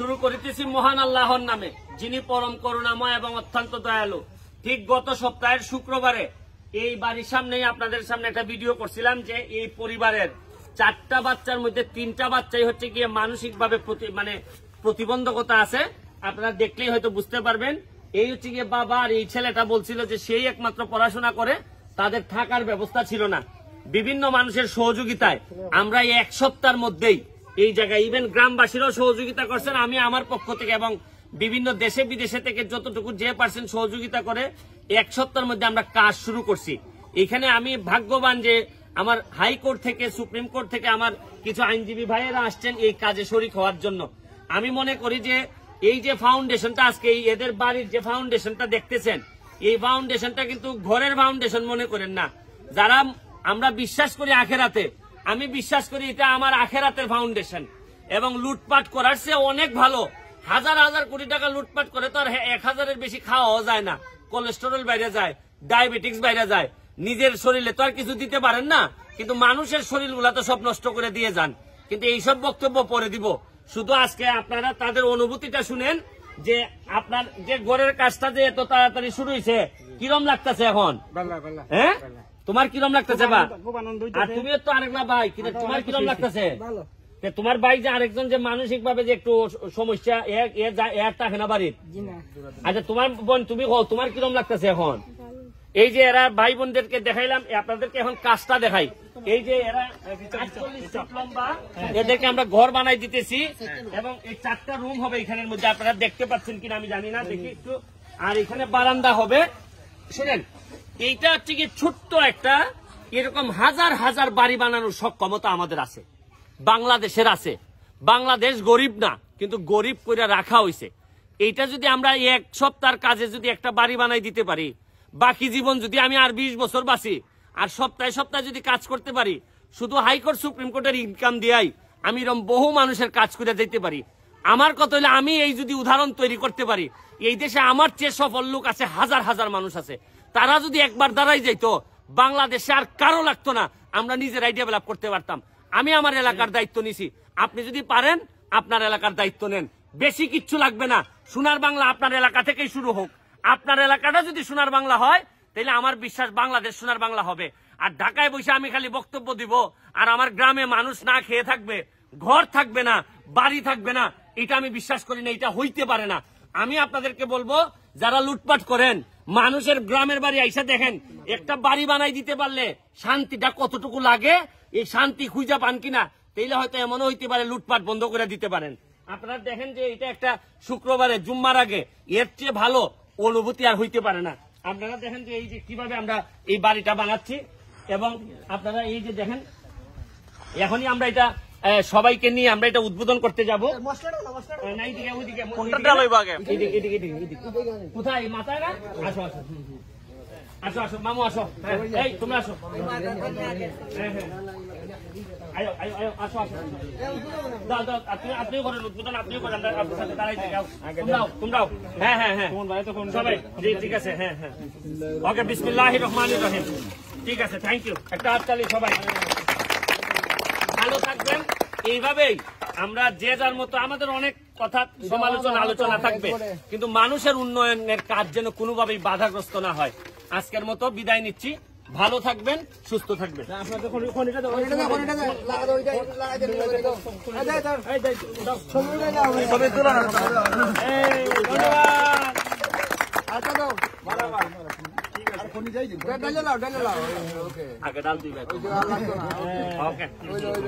শুরু করিতেছি মহান আল্লাহর নামে যিনি পরম করুণাময় এবং অত্যন্ত দয়ালু ঠিক গত সপ্তাহের শুক্রবারে এই বাড়ির সামনেই আপনাদের সামনে একটা ভিডিও করছিলাম যে এই পরিবারের চারটা বাচ্চার মধ্যে তিনটা বাচ্চাই হচ্ছে গিয়ে মানসিকভাবে মানে প্রতিবন্ধকতা আছে আপনারা দেখলেই হয়তো বুঝতে পারবেন এই হচ্ছে গিয়ে বাবা আর এই ছেলেটা বলছিল যে সেই একমাত্র পড়াশোনা করে তাদের থাকার ব্যবস্থা ছিল না বিভিন্ন মানুষের সহযোগিতায় আমরা এক সপ্তাহের মধ্যেই এই জায়গায় ইভেন গ্রামবাসীরাও সহযোগিতা করছেন আমি আমার পক্ষ থেকে এবং বিভিন্ন দেশে বিদেশে থেকে যতটুকু যে পার্সেন্ট সহযোগিতা করে এক সপ্তাহের মধ্যে আমরা কাজ শুরু করছি এখানে আমি ভাগ্যবান যে আমার হাইকোর্ট থেকে সুপ্রিম কোর্ট থেকে আমার কিছু আইনজীবী ভাইয়েরা আসছেন এই কাজে শরিক হওয়ার জন্য আমি মনে করি যে এই যে ফাউন্ডেশনটা আজকে এদের বাড়ির যে ফাউন্ডেশনটা দেখতেছেন এই ফাউন্ডেশনটা কিন্তু ঘরের ফাউন্ডেশন মনে করেন না যারা আমরা বিশ্বাস করি আখেরাতে আমি বিশ্বাস করি এটা আমার আখেরাতের ফাউন্ডেশন এবং লুটপাট করার সে অনেক ভালো হাজার হাজার কোটি টাকা লুটপাট করে তো আর এক হাজারের বেশি খাওয়া যায় না কোলেস্টেরল বাইরে যায় ডায়াবেটিস বাইরে যায় নিজের শরীরে তো আর কিছু দিতে পারেন না কিন্তু মানুষের শরীর গুলা তো সব নষ্ট করে দিয়ে যান কিন্তু এইসব বক্তব্য পরে দিব শুধু আজকে আপনারা তাদের অনুভূতিটা শুনেন যে আপনার যে ঘরের কাজটা যে এত তাড়াতাড়ি শুরু হয়েছে কিরম লাগতেছে এখন হ্যাঁ তোমার কিরম লাগতেছে বা আর তুমিও তো আরেক না ভাই কিন্তু তোমার কিরম লাগতেছে তোমার ভাই যে আরেকজন যে মানসিক ভাবে যে একটু সমস্যা থাকে না বাড়ির আচ্ছা তোমার বোন তুমি তোমার কিরম লাগতেছে এখন এই যে এরা ভাই বোনদেরকে দেখাইলাম আপনাদেরকে এখন কাজটা দেখাই এই যে এরা হ্যাঁ। এদেরকে আমরা ঘর বানাই দিতেছি এবং এই চারটা রুম হবে এখানের মধ্যে আপনারা দেখতে পাচ্ছেন কিনা আমি জানি না দেখি একটু আর এখানে বারান্দা হবে শুনেন এইটা হচ্ছে কি ছোট্ট একটা এরকম হাজার হাজার বাড়ি বানানোর সক্ষমতা আমাদের আছে বাংলাদেশের আছে বাংলাদেশ গরিব না কিন্তু গরিব করে রাখা হয়েছে এইটা যদি আমরা এক সপ্তাহ কাজে যদি একটা বাড়ি বানাই দিতে পারি বাকি জীবন যদি আমি আর বিশ বছর বাঁচি আর সপ্তাহে সপ্তাহে যদি কাজ করতে পারি শুধু হাইকোর্ট সুপ্রিম কোর্টের ইনকাম দিয়াই আমি এরকম বহু মানুষের কাজ করে যেতে পারি আমার কথা হলে আমি এই যদি উদাহরণ তৈরি করতে পারি এই দেশে আমার চেয়ে সফল লোক আছে হাজার হাজার মানুষ আছে তারা যদি একবার দাঁড়াই যাইত বাংলাদেশে আর কারো লাগতো না আমরা আইডিয়া ডেভেলপ করতে পারতাম আমি আমার এলাকার দায়িত্ব নিছি আপনি যদি পারেন আপনার এলাকার দায়িত্ব নেন বেশি কিচ্ছু লাগবে না সোনার বাংলা আপনার এলাকা থেকেই শুরু হোক আপনার এলাকাটা যদি সোনার বাংলা হয় তাহলে আমার বিশ্বাস বাংলাদেশ সোনার বাংলা হবে আর ঢাকায় বসে আমি খালি বক্তব্য দিব আর আমার গ্রামে মানুষ না খেয়ে থাকবে ঘর থাকবে না বাড়ি থাকবে না এটা আমি বিশ্বাস করি না এটা হইতে পারে না আমি আপনাদেরকে বলবো যারা লুটপাট করেন মানুষের গ্রামের বাড়ি আইসা দেখেন একটা বাড়ি বানাই দিতে পারলে শান্তিটা কতটুকু লাগে এই শান্তি খুঁজা পান কিনা তাইলে হয়তো এমনও হইতে পারে লুটপাট বন্ধ করে দিতে পারেন আপনারা দেখেন যে এটা একটা শুক্রবারে জুম্মার আগে এর চেয়ে ভালো অনুভূতি আর হইতে পারে না আপনারা দেখেন যে এই যে কিভাবে আমরা এই বাড়িটা বানাচ্ছি এবং আপনারা এই যে দেখেন এখনই আমরা এটা সবাইকে নিয়ে আমরা এটা উদ্বোধন করতে যাবো আসো আসো আসো আসো আপনিও উদ্বোধন হ্যাঁ হ্যাঁ হ্যাঁ ঠিক আছে হ্যাঁ হ্যাঁ ওকে রহমান রহিম ঠিক আছে থ্যাংক ইউ একটা চালি সবাই ভালো থাকবেন এইভাবেই আমরা যে যার মতো আমাদের অনেক কথা সমালোচনা আলোচনা থাকবে কিন্তু মানুষের উন্নয়নের কাজ যেন কোনোভাবেই বাধাগ্রস্ত না হয় আজকের মতো বিদায় নিচ্ছি ভালো থাকবেন সুস্থ থাকবেন আগে ডাল দিবে ওকে